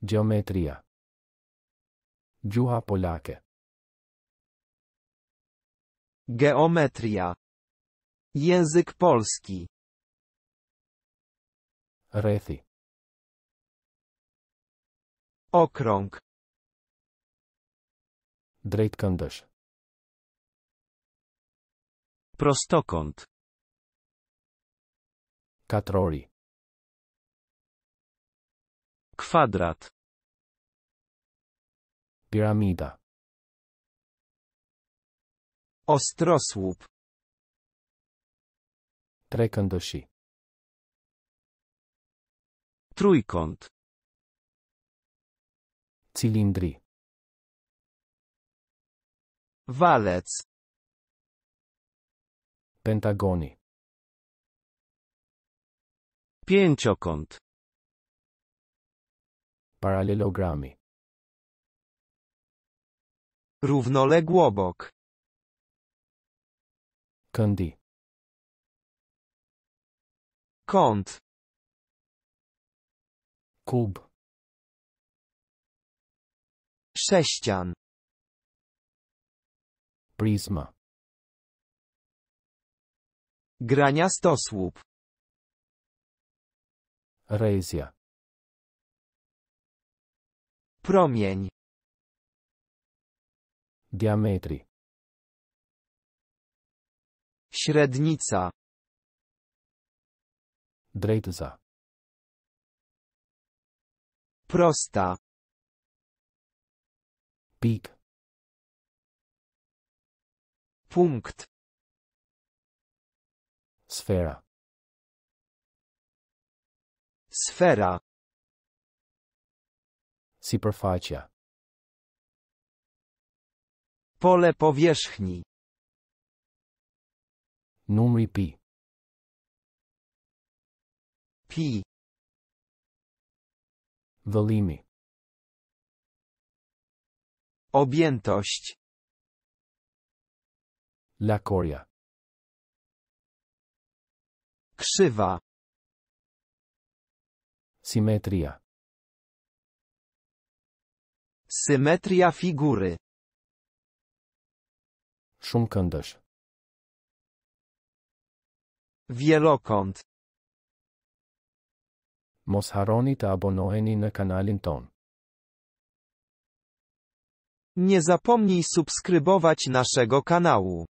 Geometria. Giuha polake. Geometria. Język polski. Rethi. Okrąg. Drejtkądość. Prostokąt. Katrori. Kwadrat. Piramida. Ostrosłup. Trekądosi. Trójkąt. Cylindry. Walec. Pentagony. Pięciokąt. Paralelogramy. równoległobok obok. Kąt. Kub. Sześcian. Prisma. Grania stosłup. Rejzja. Promień. Diametri. Średnica. Drejtza. Prosta. Pik. Punkt. Sfera. Sfera superficie. Pole powierzchni. Numri pi. Pi. Volimi. Objętość. Lakoria. Krzywa. Symetria. Symetria figury. Szumkandesz. Wielokąt. Mos ta të na në kanalin ton. Nie zapomnij subskrybować naszego kanału.